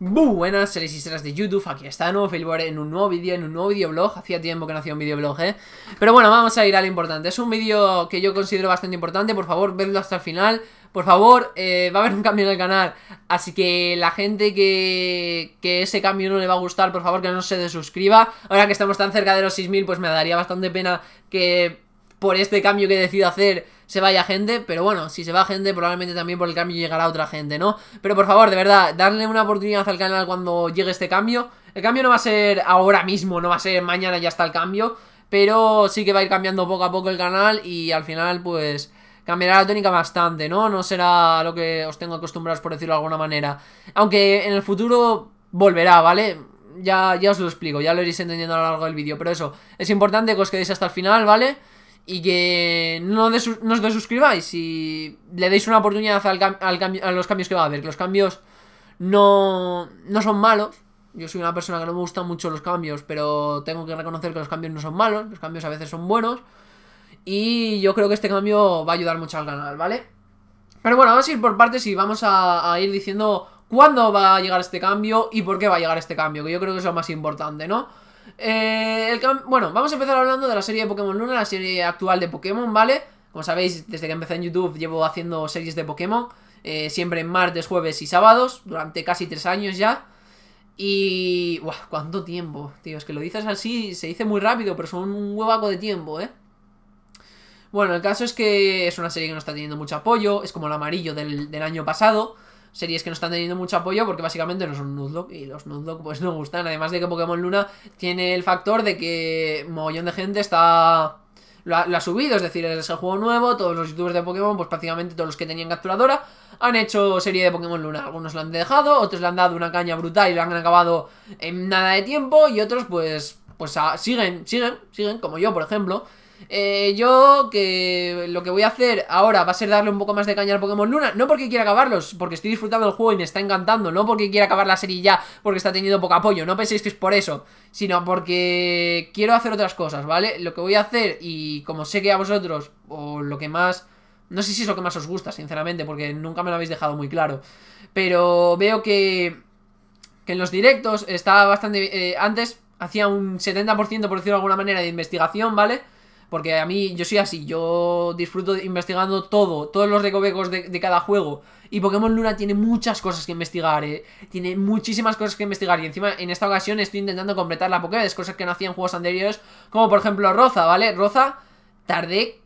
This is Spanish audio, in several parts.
Buenas seres y seres de YouTube, aquí está nuevo Filbor en un nuevo vídeo, en un nuevo videoblog Hacía tiempo que no hacía un videoblog, eh Pero bueno, vamos a ir a lo importante Es un vídeo que yo considero bastante importante Por favor, vedlo hasta el final Por favor, eh, va a haber un cambio en el canal Así que la gente que, que ese cambio no le va a gustar Por favor, que no se desuscriba Ahora que estamos tan cerca de los 6.000 Pues me daría bastante pena que por este cambio que decido hacer se vaya gente, pero bueno, si se va gente, probablemente también por el cambio llegará otra gente, ¿no? Pero por favor, de verdad, darle una oportunidad al canal cuando llegue este cambio. El cambio no va a ser ahora mismo, no va a ser mañana ya está el cambio, pero sí que va a ir cambiando poco a poco el canal y al final, pues cambiará la tónica bastante, ¿no? No será lo que os tengo acostumbrados, por decirlo de alguna manera. Aunque en el futuro volverá, ¿vale? Ya, ya os lo explico, ya lo iréis entendiendo a lo largo del vídeo. Pero eso, es importante que os quedéis hasta el final, ¿vale? y que no, os desuscribáis y le deis una oportunidad al a los cambios que va a haber, que los cambios no, no son malos. Yo soy una persona que no me gustan mucho los cambios, pero tengo que reconocer que los cambios no son malos, los cambios a veces son buenos. Y yo creo que este cambio va a ayudar mucho al canal, ¿vale? Pero bueno, vamos a ir por partes y vamos a ir diciendo cuándo va a llegar este cambio y por qué va a llegar este cambio, que yo creo que es lo más importante, ¿no? Eh, bueno, vamos a empezar hablando de la serie de Pokémon Luna, la serie actual de Pokémon, ¿vale? Como sabéis, desde que empecé en YouTube llevo haciendo series de Pokémon, eh, siempre en martes, jueves y sábados, durante casi tres años ya. Y... ¿Cuánto tiempo? Tío, es que lo dices así, se dice muy rápido, pero son un huevaco de tiempo, ¿eh? Bueno, el caso es que es una serie que no está teniendo mucho apoyo, es como el amarillo del año pasado series que no están teniendo mucho apoyo porque básicamente no son Nuzlocke y los Nuzlocke pues no gustan. Además de que Pokémon Luna tiene el factor de que un mogollón de gente está... Lo ha, subido, es decir, es el juego nuevo, todos los youtubers de Pokémon, pues prácticamente todos los que tenían capturadora, han hecho serie de Pokémon Luna. Algunos lo han dejado, otros le han dado una caña brutal y lo han acabado en nada de tiempo, y otros pues, pues ah, siguen, siguen, siguen, como yo, por ejemplo. Eh, yo que lo que voy a hacer ahora va a ser darle un poco más de caña al Pokémon Luna. No porque quiera acabarlos, porque estoy disfrutando del juego y me está encantando. No porque quiera acabar la serie ya, porque está teniendo poco apoyo. No penséis que es por eso, sino porque quiero hacer otras cosas, ¿vale? Lo que voy a hacer y como sé que a vosotros, o lo que más... No sé si es lo que más os gusta, sinceramente, porque nunca me lo habéis dejado muy claro. Pero veo que... Que en los directos estaba bastante... Eh, antes hacía un 70%, por decirlo de alguna manera, de investigación, ¿vale? vale porque a mí yo soy así, yo disfruto investigando todo, todos los recovecos de, cada juego. Y Pokémon Luna tiene muchas cosas que investigar, eh. tiene muchísimas cosas que investigar. Y encima, en esta ocasión, estoy intentando completar la Pokédex, cosas que no hacía en juegos anteriores, como por ejemplo Roza, ¿vale? Roza, tardé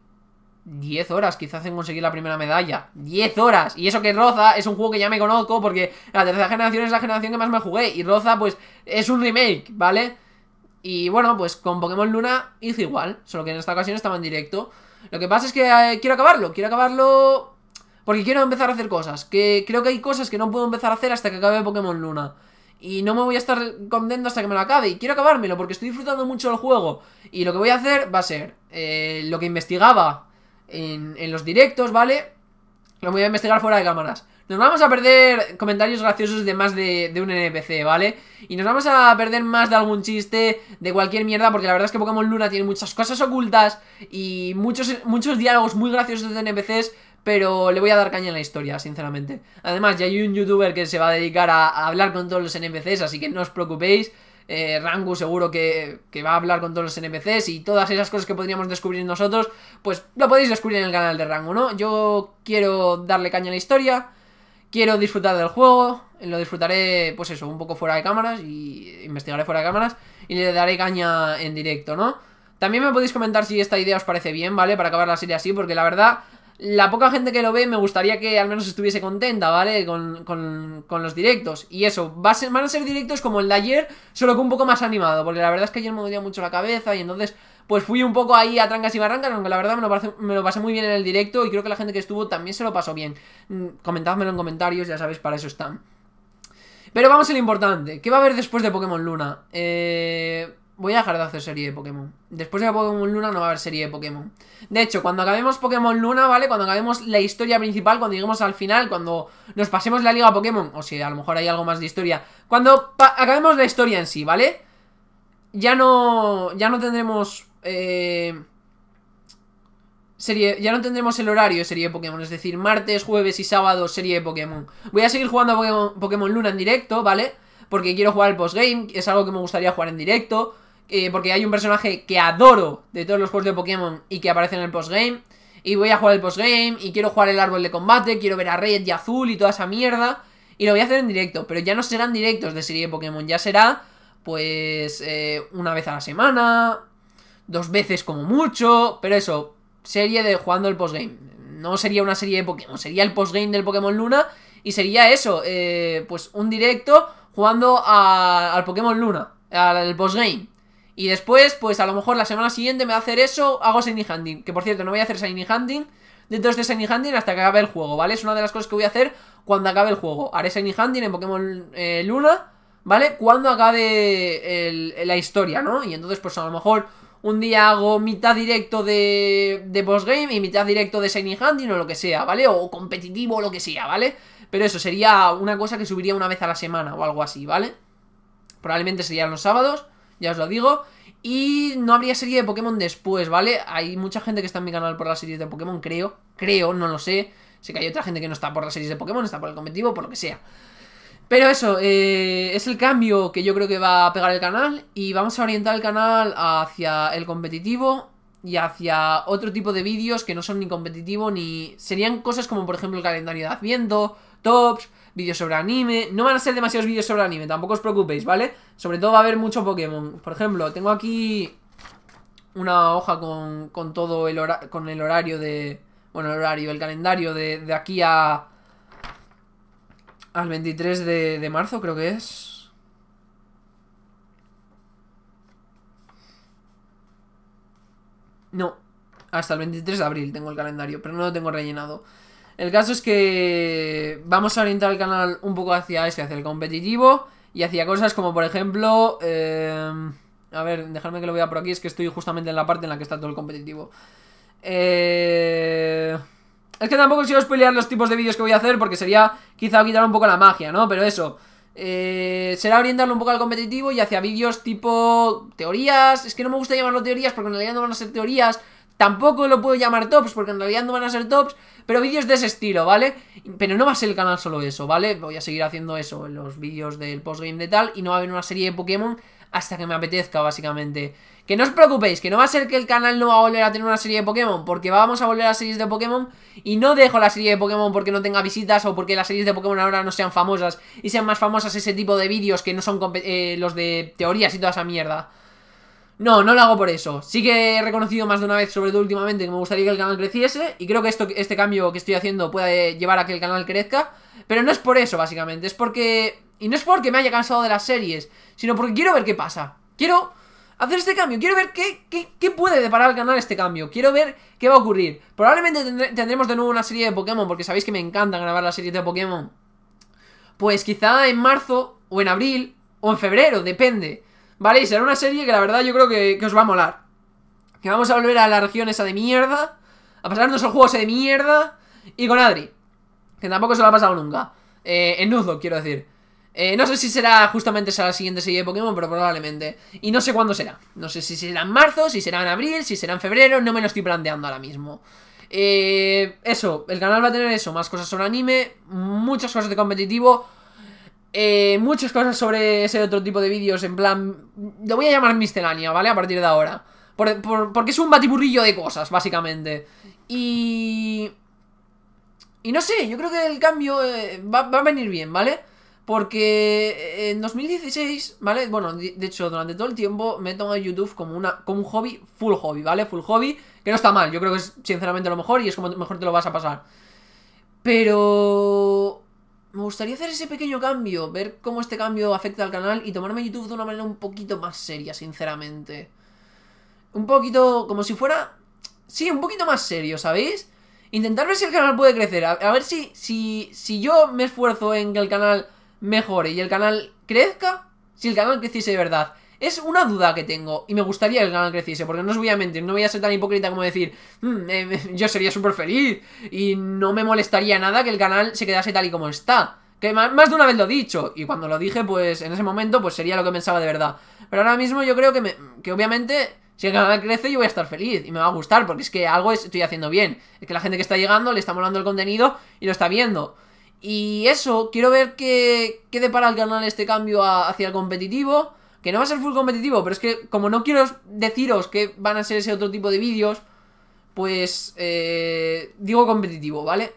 10 horas quizás en conseguir la primera medalla 10 horas, y eso que Roza es un juego que ya me conozco porque la tercera generación es la generación que más me jugué y Roza pues es un remake, ¿vale? Y bueno, pues con Pokémon Luna hice igual, solo que en esta ocasión estaba en directo. Lo que pasa es que eh, quiero acabarlo, quiero acabarlo porque quiero empezar a hacer cosas. Que creo que hay cosas que no puedo empezar a hacer hasta que acabe Pokémon Luna. Y no me voy a estar contento hasta que me lo acabe. Y quiero acabármelo porque estoy disfrutando mucho del juego. Y lo que voy a hacer va a ser eh, lo que investigaba en, en los directos, ¿vale? Lo voy a investigar fuera de cámaras. Nos vamos a perder comentarios graciosos de más de, un NPC, ¿vale? Y nos vamos a perder más de algún chiste, de cualquier mierda, porque la verdad es que Pokémon Luna tiene muchas cosas ocultas y muchos, muchos diálogos muy graciosos de NPCs, pero le voy a dar caña en la historia, sinceramente. Además, ya hay un youtuber que se va a dedicar a, hablar con todos los NPCs, así que no os preocupéis. Eh, Rangu seguro que, que, va a hablar con todos los NPCs y todas esas cosas que podríamos descubrir nosotros, pues lo podéis descubrir en el canal de Rangu, ¿no? Yo quiero darle caña a la historia Quiero disfrutar del juego, lo disfrutaré, pues eso, un poco fuera de cámaras y investigaré fuera de cámaras y le daré caña en directo, ¿no? También me podéis comentar si esta idea os parece bien, ¿vale? Para acabar la serie así, porque la verdad, la poca gente que lo ve me gustaría que al menos estuviese contenta, ¿vale? Con, con, con los directos. Y eso, va a ser, van a ser directos como el de ayer, solo que un poco más animado, porque la verdad es que ayer me dolía mucho la cabeza y entonces pues fui un poco ahí a trancas y barrancas, aunque la verdad me lo, pasé, muy bien en el directo y creo que la gente que estuvo también se lo pasó bien. Mm, comentádmelo en comentarios, ya sabéis, para eso están. Pero vamos a lo importante. ¿Qué va a haber después de Pokémon Luna? Eh... Voy a dejar de hacer serie de Pokémon. Después de Pokémon Luna no va a haber serie de Pokémon. De hecho, cuando acabemos Pokémon Luna, ¿vale? Cuando acabemos la historia principal, cuando lleguemos al final, cuando nos pasemos la liga Pokémon, o si a lo mejor hay algo más de historia, cuando acabemos la historia en sí, ¿vale? Ya no, ya no tendremos eh, serie, ya no tendremos el horario de serie de Pokémon, es decir, martes, jueves y sábado serie de Pokémon. Voy a seguir jugando a Pokémon, Luna en directo, ¿vale? Porque quiero jugar el postgame, es algo que me gustaría jugar en directo. Eh, porque hay un personaje que adoro de todos los juegos de Pokémon y que aparece en el postgame. Y voy a jugar el postgame y quiero jugar el árbol de combate, quiero ver a Red y Azul y toda esa mierda. Y lo voy a hacer en directo, pero ya no serán directos de serie de Pokémon, ya será pues eh, una vez a la semana, dos veces como mucho, pero eso, serie de jugando el postgame. No sería una serie de Pokémon, sería el postgame del Pokémon Luna y sería eso, eh, pues un directo jugando a, al Pokémon Luna, al, postgame. Y después, pues a lo mejor la semana siguiente me va a hacer eso, hago Shiny Hunting. Que por cierto, no voy a hacer Shiny Hunting dentro de este Shiny Hunting hasta que acabe el juego, ¿vale? Es una de las cosas que voy a hacer cuando acabe el juego. Haré Shiny Hunting en Pokémon eh, Luna, ¿vale? Cuando acabe el, la historia, ¿no? Y entonces, pues a lo mejor un día hago mitad directo de, de postgame y mitad directo de Shiny Hunting o lo que sea, ¿vale? O competitivo o lo que sea, ¿vale? Pero eso sería una cosa que subiría una vez a la semana o algo así, ¿vale? Probablemente serían los sábados, ya os lo digo. Y no habría serie de Pokémon después, ¿vale? Hay mucha gente que está en mi canal por las series de Pokémon, creo. Creo, no lo sé. Sé que hay otra gente que no está por las series de Pokémon, está por el competitivo, por lo que sea. Pero eso, eh, es el cambio que yo creo que va a pegar el canal y vamos a orientar el canal hacia el competitivo y hacia otro tipo de vídeos que no son ni competitivo ni... Serían cosas como por ejemplo el calendario de Adviento, tops, vídeos sobre anime... No van a ser demasiados vídeos sobre anime, tampoco os preocupéis, ¿vale? Sobre todo va a haber mucho Pokémon. Por ejemplo, tengo aquí una hoja con, con todo el, con el horario de... Bueno, el horario, el calendario de aquí a al 23 de, marzo, creo que es. No, hasta el 23 de abril tengo el calendario, pero no lo tengo rellenado. El caso es que vamos a orientar el canal un poco hacia ese, hacia el competitivo y hacia cosas como, por ejemplo, eh, a ver, dejadme que lo vea por aquí, es que estoy justamente en la parte en la que está todo el competitivo. Eh... Es que tampoco quiero spoilear los tipos de vídeos que voy a hacer porque sería quizá quitar un poco la magia, ¿no? Pero eso, eh, será orientarlo un poco al competitivo y hacia vídeos tipo teorías. Es que no me gusta llamarlo teorías porque en realidad no van a ser teorías. Tampoco lo puedo llamar tops porque en realidad no van a ser tops, pero vídeos de ese estilo, ¿vale? Pero no va a ser el canal solo eso, ¿vale? Voy a seguir haciendo eso en los vídeos del postgame de tal y no va a haber una serie de Pokémon hasta que me apetezca, básicamente. Que no os preocupéis, que no va a ser que el canal no va a volver a tener una serie de Pokémon, porque vamos a volver a series de Pokémon y no dejo la serie de Pokémon porque no tenga visitas o porque las series de Pokémon ahora no sean famosas y sean más famosas ese tipo de vídeos que no son eh, los de teorías y toda esa mierda. No, no lo hago por eso. Sí que he reconocido más de una vez, sobre todo últimamente, que me gustaría que el canal creciese. Y creo que esto, este cambio que estoy haciendo puede llevar a que el canal crezca. Pero no es por eso, básicamente. Es porque... Y no es porque me haya cansado de las series, sino porque quiero ver qué pasa. Quiero hacer este cambio. Quiero ver qué, qué, qué puede deparar al canal este cambio. Quiero ver qué va a ocurrir. Probablemente tendremos de nuevo una serie de Pokémon, porque sabéis que me encanta grabar la serie de Pokémon. Pues quizá en marzo, o en abril, o en febrero, depende. ¿Vale? Y será una serie que la verdad yo creo que, os va a molar. Que vamos a volver a la región esa de mierda. A pasarnos el juego ese de mierda. Y con Adri. Que tampoco se lo ha pasado nunca. Eh, en Nuzlocke, quiero decir. Eh, no sé si será justamente esa la siguiente serie de Pokémon, pero probablemente. Y no sé cuándo será. No sé si será en marzo, si será en abril, si será en febrero. No me lo estoy planteando ahora mismo. Eh, eso, el canal va a tener eso. Más cosas sobre anime, muchas cosas de competitivo eh, muchas cosas sobre ese otro tipo de vídeos, en plan... Lo voy a llamar miscelánea, ¿vale? A partir de ahora. porque es un batiburrillo de cosas, básicamente. Y... Y no sé, yo creo que el cambio eh, va, a venir bien, ¿vale? Porque eh, en 2016, ¿vale? Bueno, de hecho, durante todo el tiempo me he tomado YouTube como, una, como un hobby, full hobby, ¿vale? Full hobby, que no está mal, yo creo que es sinceramente lo mejor y es como mejor te lo vas a pasar. Pero me gustaría hacer ese pequeño cambio, ver cómo este cambio afecta al canal y tomarme YouTube de una manera un poquito más seria, sinceramente. Un poquito, como si fuera... Sí, un poquito más serio, ¿sabéis? Intentar ver si el canal puede crecer, a, ver si, si, si yo me esfuerzo en que el canal mejore y el canal crezca, si el canal creciese de verdad es una duda que tengo y me gustaría que el canal creciese, porque no os voy a mentir, no voy a ser tan hipócrita como decir, hmm, eh, yo sería súper feliz y no me molestaría nada que el canal se quedase tal y como está. Que más de una vez lo he dicho. Y cuando lo dije, pues en ese momento, pues sería lo que pensaba de verdad. Pero ahora mismo yo creo que, que obviamente, si el canal crece, yo voy a estar feliz. Y me va a gustar, porque es que algo estoy haciendo bien. Es que la gente que está llegando le está molando el contenido y lo está viendo. Y eso, quiero ver qué, qué depara el canal este cambio hacia el competitivo. Que no va a ser full competitivo, pero es que como no quiero deciros que van a ser ese otro tipo de vídeos, pues eh, digo competitivo, ¿vale?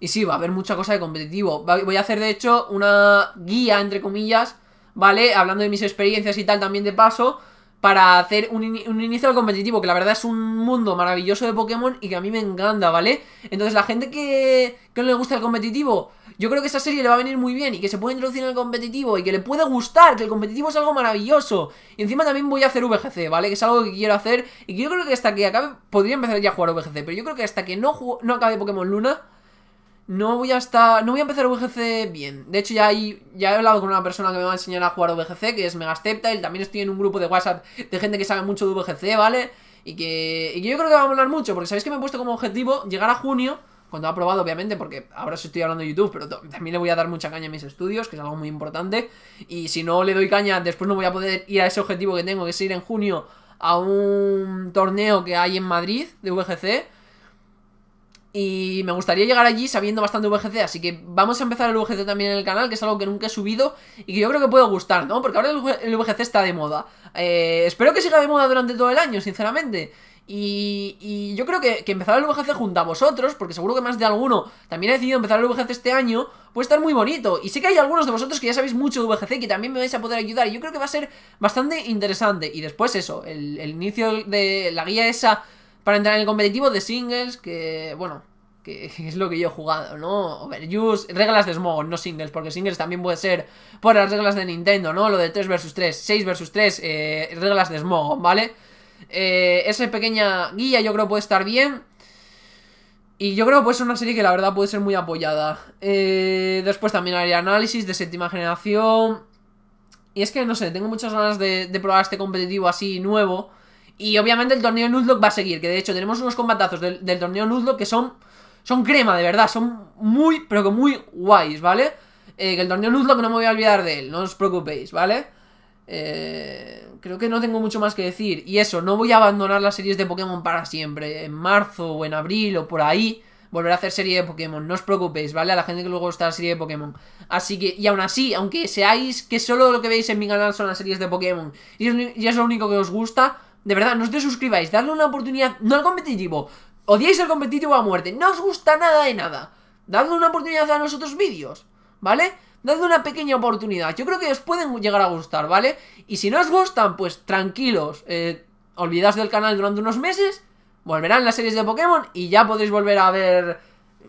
Y sí, va a haber mucha cosa de competitivo. Voy a hacer, de hecho, una guía, entre comillas, ¿vale? Hablando de mis experiencias y tal también de paso, para hacer un, inicio al competitivo, que la verdad es un mundo maravilloso de Pokémon y que a mí me encanta, ¿vale? Entonces, la gente que, que no le gusta el competitivo, yo creo que esa serie le va a venir muy bien y que se puede introducir en el competitivo y que le puede gustar, que el competitivo es algo maravilloso. Y encima también voy a hacer VGC, ¿vale? Que es algo que quiero hacer y que yo creo que hasta que acabe, podría empezar ya a jugar VGC, pero yo creo que hasta que no, no acabe Pokémon Luna, no voy a estar, no voy a empezar VGC bien. De hecho ya, hay, ya he hablado con una persona que me va a enseñar a jugar VGC, que es Megasteptile y también estoy en un grupo de WhatsApp de gente que sabe mucho de VGC, ¿vale? Y que, y que yo creo que va a molar mucho, porque sabéis que me he puesto como objetivo llegar a junio cuando ha probado, obviamente, porque ahora os estoy hablando de YouTube, pero también le voy a dar mucha caña a mis estudios, que es algo muy importante. Y si no le doy caña, después no voy a poder ir a ese objetivo que tengo, que es ir en junio a un torneo que hay en Madrid de VGC. Y me gustaría llegar allí sabiendo bastante VGC, así que vamos a empezar el VGC también en el canal, que es algo que nunca he subido y que yo creo que puede gustar, ¿no? Porque ahora el VGC está de moda. Eh, espero que siga de moda durante todo el año, sinceramente. Y, yo creo que, empezar el VGC junto a vosotros, porque seguro que más de alguno también ha decidido empezar el VGC este año, puede estar muy bonito. Y sé que hay algunos de vosotros que ya sabéis mucho de VGC, que también me vais a poder ayudar. Y yo creo que va a ser bastante interesante. Y después eso, el, inicio de la guía esa para entrar en el competitivo de singles, que bueno, que es lo que yo he jugado, ¿no? Overuse, reglas de Smog, no singles, porque singles también puede ser por las reglas de Nintendo, ¿no? Lo de 3 vs 3, 6 vs 3, reglas de Smog, ¿vale? vale eh, esa pequeña guía yo creo puede estar bien. Y yo creo que puede ser una serie que la verdad puede ser muy apoyada. Eh, después también haré análisis de séptima generación. Y es que, no sé, tengo muchas ganas de, probar este competitivo así nuevo. Y obviamente el torneo Nuzlocke va a seguir, que de hecho tenemos unos combatazos del, torneo Nuzlocke que son, son crema, de verdad, son muy, pero que muy guays, ¿vale? Eh, que el torneo Nuzlocke no me voy a olvidar de él, no os preocupéis, ¿vale? vale eh, creo que no tengo mucho más que decir. Y eso, no voy a abandonar las series de Pokémon para siempre. En marzo o en abril o por ahí Volver a hacer serie de Pokémon. No os preocupéis, ¿vale? A la gente que luego gusta la serie de Pokémon. Así que, y aún así, aunque seáis que solo lo que veis en mi canal son las series de Pokémon y es lo único que os gusta, de verdad, no os desuscribáis, dadle una oportunidad, no al competitivo. Odiáis el competitivo a muerte, no os gusta nada de nada. Dadle una oportunidad a los otros vídeos, ¿vale? dadle una pequeña oportunidad. Yo creo que os pueden llegar a gustar, ¿vale? Y si no os gustan, pues tranquilos, eh, del canal durante unos meses, volverán las series de Pokémon y ya podéis volver a ver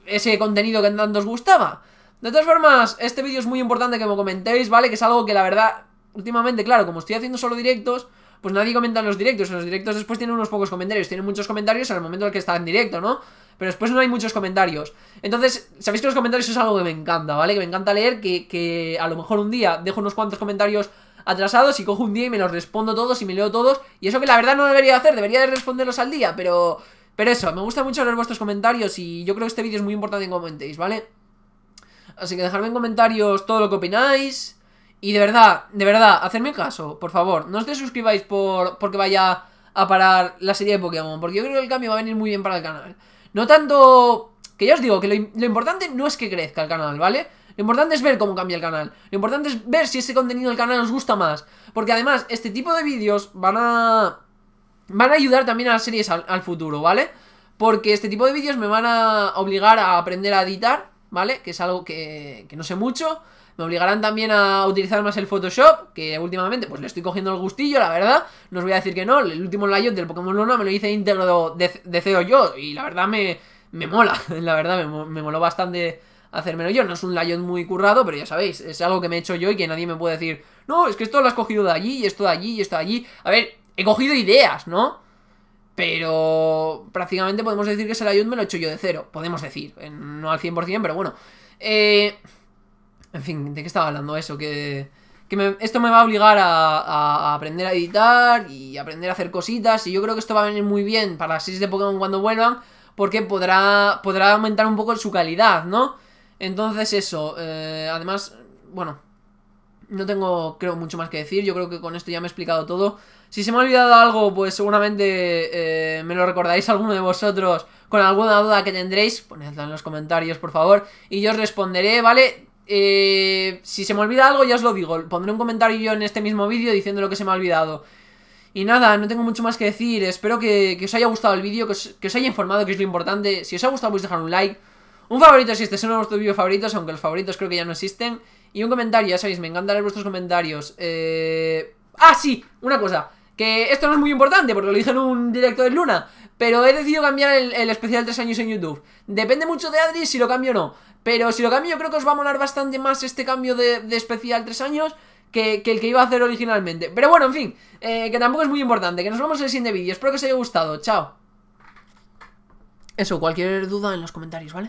ese contenido que tanto os gustaba. De todas formas, este vídeo es muy importante que me comentéis, ¿vale? Que es algo que la verdad, últimamente, claro, como estoy haciendo solo directos, pues nadie comenta en los directos. En los directos después tienen unos pocos comentarios, tienen muchos comentarios en el momento en el que está en directo, ¿no? pero después no hay muchos comentarios. Entonces, sabéis que los comentarios es algo que me encanta, ¿vale? Que me encanta leer, que, a lo mejor un día dejo unos cuantos comentarios atrasados y cojo un día y me los respondo todos y me leo todos. Y eso que la verdad no debería hacer, debería de responderlos al día, pero... Pero eso, me gusta mucho leer vuestros comentarios y yo creo que este vídeo es muy importante que comentéis, ¿vale? Así que dejadme en comentarios todo lo que opináis. Y de verdad, de verdad, hacedme caso, por favor. No os desuscribáis por, porque vaya a parar la serie de Pokémon, porque yo creo que el cambio va a venir muy bien para el canal. No tanto... Que ya os digo, que lo, importante no es que crezca el canal, ¿vale? Lo importante es ver cómo cambia el canal. Lo importante es ver si ese contenido del canal os gusta más. Porque además, este tipo de vídeos van a... Van a ayudar también a las series al, al futuro, ¿vale? Porque este tipo de vídeos me van a obligar a aprender a editar, ¿vale? Que es algo que, que no sé mucho me obligarán también a utilizar más el Photoshop, que últimamente pues le estoy cogiendo el gustillo, la verdad. No os voy a decir que no, el último layout del Pokémon Luna me lo hice íntegro de, cero yo y la verdad me, mola, la verdad me, me moló bastante hacérmelo yo. No es un layout muy currado, pero ya sabéis, es algo que me he hecho yo y que nadie me puede decir, no, es que esto lo has cogido de allí y esto de allí y esto de allí. A ver, he cogido ideas, ¿no? Pero prácticamente podemos decir que ese layout me lo he hecho yo de cero, podemos decir, eh, no al 100%, pero bueno. Eh, en fin, ¿de qué estaba hablando eso? Que, que esto me va a obligar a, aprender a editar y aprender a hacer cositas. Y yo creo que esto va a venir muy bien para las series de Pokémon cuando vuelvan. Porque podrá, podrá aumentar un poco su calidad, ¿no? Entonces eso, eh, además, bueno, no tengo, creo, mucho más que decir. Yo creo que con esto ya me he explicado todo. Si se me ha olvidado algo, pues seguramente eh, me lo recordáis alguno de vosotros con alguna duda que tendréis. Ponedla en los comentarios, por favor. Y yo os responderé, ¿vale? Eh, si se me olvida algo, ya os lo digo. Pondré un comentario yo en este mismo vídeo diciendo lo que se me ha olvidado. Y nada, no tengo mucho más que decir. Espero que, os haya gustado el vídeo, que os, haya informado, que es lo importante. Si os ha gustado, podéis dejar un like. Un favorito si este es uno de vuestros vídeos favoritos, aunque los favoritos creo que ya no existen. Y un comentario, ya sabéis, me encantan vuestros comentarios. Eh... Ah, sí, una cosa. Que esto no es muy importante porque lo dije en un directo de Luna. Pero he decidido cambiar el, especial especial 3 años en YouTube. Depende mucho de Adri si lo cambio o no. Pero si lo cambio yo creo que os va a molar bastante más este cambio de, especial tres años que, el que iba a hacer originalmente. Pero bueno, en fin, eh, que tampoco es muy importante. Que nos vemos en el siguiente vídeo. Espero que os haya gustado. Chao. Eso, cualquier duda en los comentarios, ¿vale?